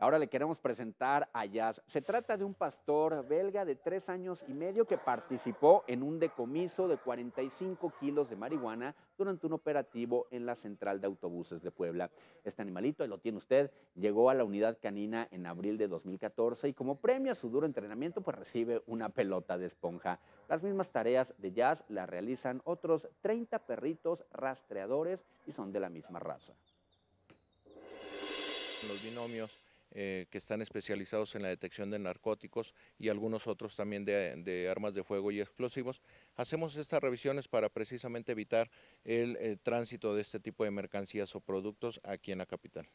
Ahora le queremos presentar a Jazz. Se trata de un pastor belga de tres años y medio que participó en un decomiso de 45 kilos de marihuana durante un operativo en la central de autobuses de Puebla. Este animalito, ahí lo tiene usted, llegó a la unidad canina en abril de 2014 y como premio a su duro entrenamiento, pues recibe una pelota de esponja. Las mismas tareas de Jazz las realizan otros 30 perritos rastreadores y son de la misma raza. Los binomios eh, que están especializados en la detección de narcóticos y algunos otros también de, armas de fuego y explosivos. Hacemos estas revisiones para precisamente evitar el eh, tránsito de este tipo de mercancías o productos aquí en la capital.